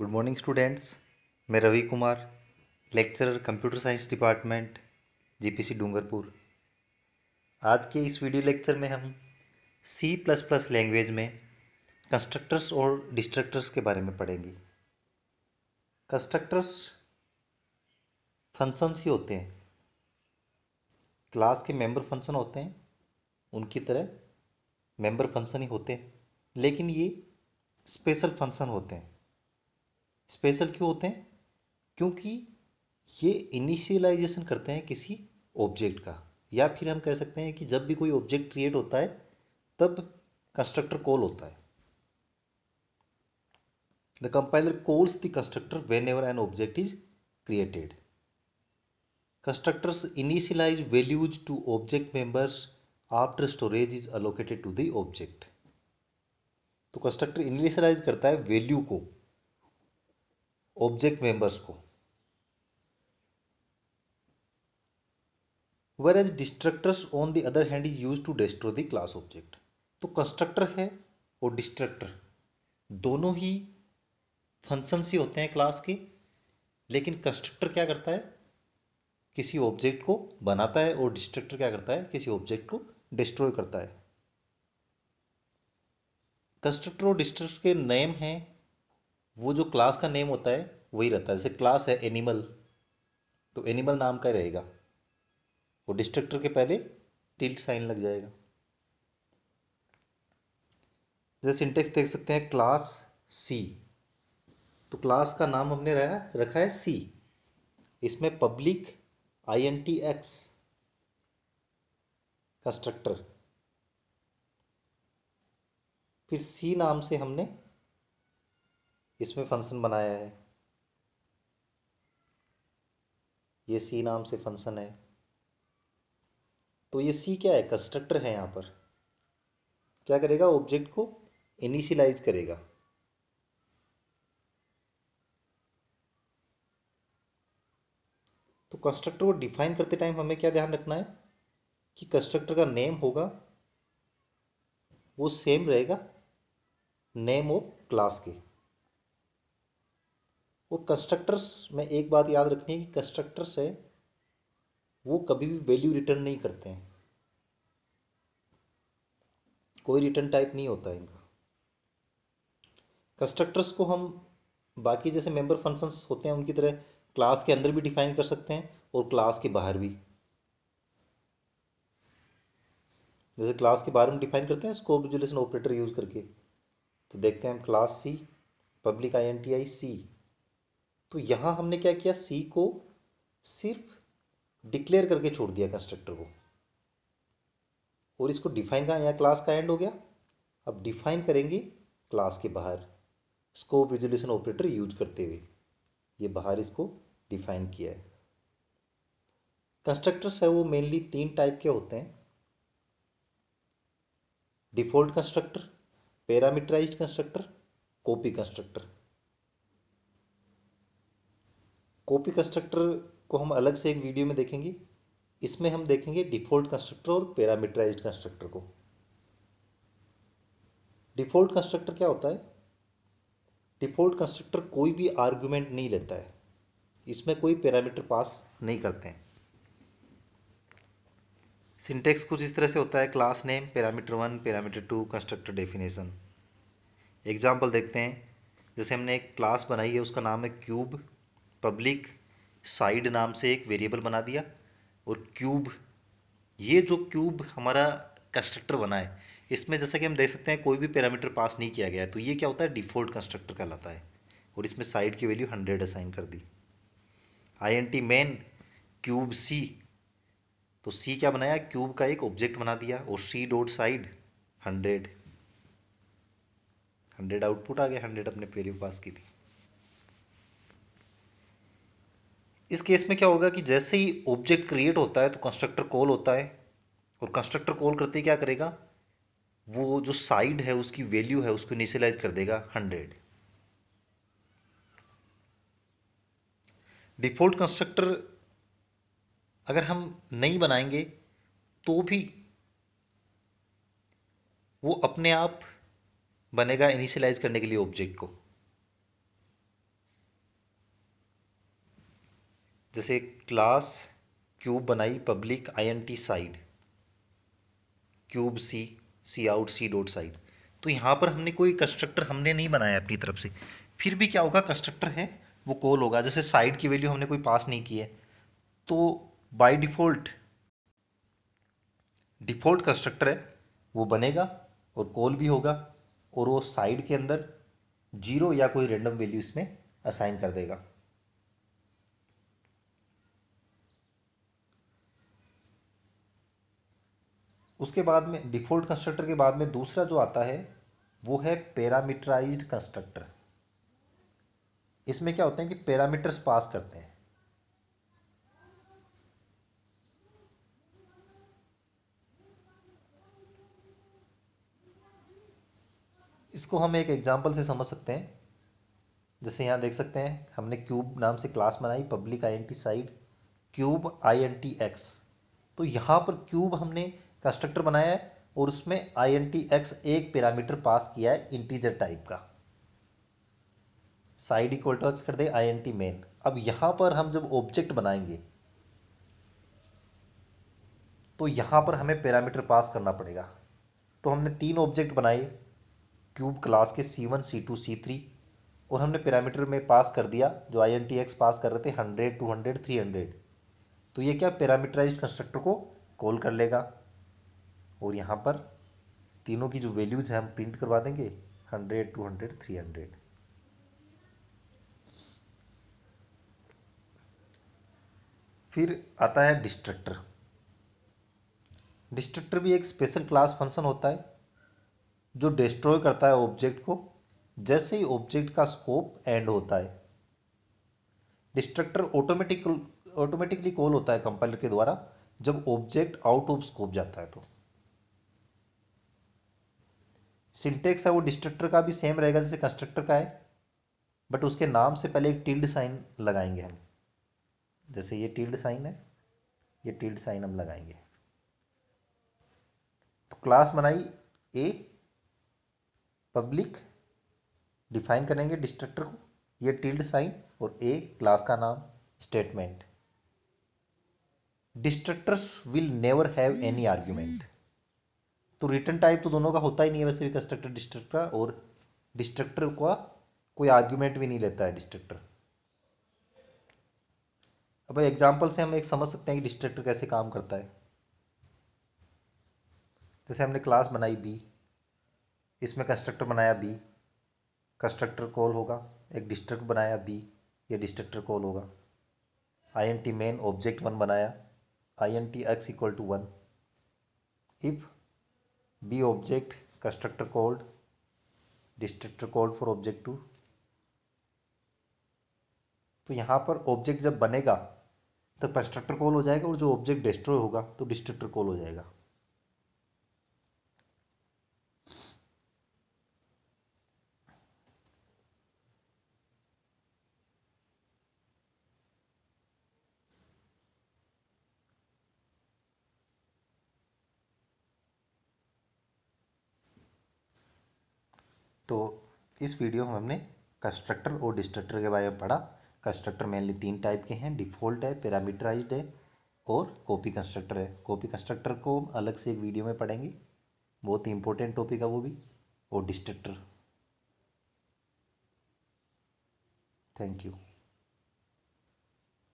good morning students मैं Ravi Kumar lecturer computer science department GPC Dungarpur आज के इस वीडियो लेक्चर में हम सी प्लस प्लस लैंग्वेज में कंस्ट्रक्टर्स और डिस्ट्रक्टर्स के बारे में पढ़ेंगे कंस्ट्रक्टर्स फंक्शंस ही होते हैं क्लास के मेंबर फंक्शन होते हैं उनकी तरह मेंबर फंक्शन ही होते हैं लेकिन ये स्पेशल फंक्शन होते हैं स्पेशल क्यों होते हैं क्योंकि ये इनिशियलाइजेशन करते हैं किसी ऑब्जेक्ट का या फिर हम कह सकते हैं कि जब भी कोई ऑब्जेक्ट क्रिएट होता है तब कंस्ट्रक्टर कॉल होता है the compiler calls the constructor whenever an object is created constructors initialize values to object members after storage is allocated to the object तो कंस्ट्रक्टर इनिशियलाइज करता है वैल्यू को object members को whereas destructors on the other hand is use to destroy the class object तो constructor है और destructor दोनों ही function से होते हैं क्लास के लेकिन कंस्ट्रक्टर क्या करता है किसी ऑब्जेक्ट को बनाता है और डिस्ट्रक्टर क्या करता है किसी ऑब्जेक्ट को डिस्ट्रॉय करता है कंस्ट्रक्टर और डिस्ट्रक्टर के नेम हैं वो जो क्लास का नेम होता है वही रहता है जैसे क्लास है एनिमल तो एनिमल नाम का रहेगा वो डिस्ट्रक्टर के पहले टिल्ट साइन लग जाएगा जैसे सिंटेक्स देख सकते हैं क्लास सी तो क्लास का नाम हमने रहा रखा है सी इसमें public I N T X का स्ट्रक्टर फिर सी नाम से हमने इसमें फंक्शन बनाया है ये सी नाम से फंक्शन है तो ये सी क्या है कंस्ट्रक्टर है यहाँ पर क्या करेगा ऑब्जेक्ट को इनिशियलाइज करेगा तो कंस्ट्रक्टर को डिफाइन करते टाइम हमें क्या ध्यान रखना है कि कंस्ट्रक्टर का नेम होगा वो सेम रहेगा नेम ऑफ क्लास के वो कंस्ट्रक्टर्स में एक बात याद रखनी है कि कंस्ट्रक्टर्स है वो कभी भी वैल्यू रिटर्न नहीं करते हैं कोई रिटर्न टाइप नहीं होता इनका कंस्ट्रक्टर्स को हम बाकी जैसे मेंबर फंक्शंस होते हैं उनकी तरह क्लास के अंदर भी डिफाइन कर सकते हैं और क्लास के बाहर भी जैसे क्लास के बाहर में डिफाइन करते हैं स्कोप विजुलेशन ऑपरेटर यूज़ करके तो देखते हैं हम class C public I N T I C तो यहाँ हमने क्या किया सी को सिर्फ डिक्लेयर करके छोड़ दिया कंस्ट्रक्टर को और इसको डिफाइन का यहाँ क्लास का एंड हो गया अब डिफाइन करेंगे क्लास के बाहर स्कोप रिजोल्यूशन ऑपरेटर यूज करते हुए ये बाहर इसको डिफाइन किया है कंस्ट्रक्टर्स है वो मेनली तीन टाइप के होते हैं default constructor parameterised constructor copy constructor copy constructor को हम अलग से एक वीडियो में देखेंगे इसमें हम देखेंगे डिफ़ॉल्ट कंस्ट्रक्टर और पैरामीटराइज कंस्ट्रक्टर को डिफ़ॉल्ट कंस्ट्रक्टर क्या होता है डिफ़ॉल्ट कंस्ट्रक्टर कोई भी आर्गुमेंट नहीं लेता है इसमें कोई पैरामीटर पास नहीं करते हैं सिंटेक्स कुछ इस तरह से होता है class name parameter one parameter two constructor definition example देखते हैं जैसे हमने एक क्लास बनाई है उसका नाम है क्यूब पब्लिक साइड नाम से एक वेरिएबल बना दिया और क्यूब ये जो क्यूब हमारा कंस्ट्रक्टर बना है इसमें जैसा कि हम देख सकते हैं कोई भी पैरामीटर पास नहीं किया गया है तो ये क्या होता है डिफ़ॉल्ट कंस्ट्रक्टर कहलाता है और इसमें साइड की वैल्यू हंड्रेड असाइन कर दी I N T main cube C तो सी क्या बनाया क्यूब का एक ऑब्जेक्ट बना दिया और C dot side hundred hundred output आ गया हंड्रेड अपने पेरी पास की थी इस केस में क्या होगा कि जैसे ही ऑब्जेक्ट क्रिएट होता है तो कंस्ट्रक्टर कॉल होता है और कंस्ट्रक्टर कॉल करते ही क्या करेगा वो जो साइड है उसकी वैल्यू है उसको इनिशियलाइज कर देगा हंड्रेड डिफ़ॉल्ट कंस्ट्रक्टर अगर हम नहीं बनाएंगे तो भी वो अपने आप बनेगा इनिशियलाइज करने के लिए ऑब्जेक्ट को जैसे क्लास क्यूब बनाई public INT side cube C C out C dot side तो यहाँ पर हमने कोई कंस्ट्रक्टर हमने नहीं बनाया अपनी तरफ से फिर भी क्या होगा कंस्ट्रक्टर है वो कॉल होगा जैसे साइड की वैल्यू हमने कोई पास नहीं की है तो बाय डिफ़ॉल्ट डिफ़ॉल्ट कंस्ट्रक्टर है वो बनेगा और कॉल भी होगा और वो साइड के अंदर जीरो या कोई रेंडम वैल्यू इसमें असाइन कर देगा उसके बाद में डिफ़ॉल्ट कंस्ट्रक्टर के बाद में दूसरा जो आता है वो है पैरामीटराइज्ड कंस्ट्रक्टर इसमें क्या होता है कि पैरामीटर्स पास करते हैं इसको हम एक एग्जाम्पल से समझ सकते हैं जैसे यहाँ देख सकते हैं हमने क्यूब नाम से क्लास बनाई public side cube I N T X तो यहाँ पर क्यूब हमने का स्ट्रक्चर बनाया है और उसमें आई एन टी एक्स एक पैरामीटर पास किया है इंटीजर टाइप का साइड इक्वल टू एक्स कर दे आई एन टी मेन अब यहाँ पर हम जब ऑब्जेक्ट बनाएंगे तो यहाँ पर हमें पैरामीटर पास करना पड़ेगा तो हमने तीन ऑब्जेक्ट बनाए क्यूब क्लास के C one C two C three और हमने पैरामीटर में पास कर दिया जो I N T x pass कर रहे थे hundred two hundred three hundred तो ये क्या पैरामीटराइज कंस्ट्रक्टर को कॉल कर लेगा और यहाँ पर तीनों की जो वैल्यूज है हम प्रिंट करवा देंगे hundred two hundred three hundred फिर आता है डिस्ट्रक्टर डिस्ट्रक्टर भी एक स्पेशल क्लास फंक्शन होता है जो डिस्ट्रॉय करता है ऑब्जेक्ट को जैसे ही ऑब्जेक्ट का स्कोप एंड होता है डिस्ट्रक्टर ऑटोमेटिक ऑटोमेटिकली कॉल होता है कंपाइलर के द्वारा जब ऑब्जेक्ट आउट ऑफ स्कोप जाता है तो सिंटेक्स है वो डिस्ट्रक्टर का भी सेम रहेगा जैसे कंस्ट्रक्टर का है बट उसके नाम से पहले एक टिल्ड साइन लगाएंगे हम जैसे ये टिल्ड साइन है ये टिल्ड साइन हम लगाएंगे तो क्लास बनाई ए पब्लिक डिफाइन करेंगे डिस्ट्रक्टर को ये टिल्ड साइन और ए क्लास का नाम statement destructors will never have any argument तो रिटर्न टाइप तो दोनों का होता ही नहीं है वैसे भी कंस्ट्रक्टर डिस्ट्रक्टर का और डिस्ट्रक्टर का कोई आर्ग्यूमेंट भी नहीं लेता है डिस्ट्रक्टर अब एग्जाम्पल से हम एक समझ सकते हैं कि डिस्ट्रक्टर कैसे काम करता है जैसे हमने क्लास बनाई बी इसमें कंस्ट्रक्टर बनाया बी कंस्ट्रक्टर कॉल होगा एक डिस्ट्रक्ट बनाया बी ये डिस्ट्रक्टर कॉल होगा I N T main object one बनाया I N T x equal to one if B object constructor called destructor called for object two तो यहाँ पर ऑब्जेक्ट जब बनेगा तो कंस्ट्रक्टर कॉल हो जाएगा और जो ऑब्जेक्ट डिस्ट्रॉय होगा तो डिस्ट्रक्टर कॉल हो जाएगा तो इस वीडियो में हमने कंस्ट्रक्टर और डिस्ट्रक्टर के बारे में पढ़ा कंस्ट्रक्टर मेनली तीन टाइप के हैं डिफ़ॉल्ट है पैरामीटराइज है और कॉपी कंस्ट्रक्टर है कॉपी कंस्ट्रक्टर को अलग से एक वीडियो में पढ़ेंगे बहुत ही इंपॉर्टेंट टॉपिक है वो भी और डिस्ट्रक्टर थैंक यू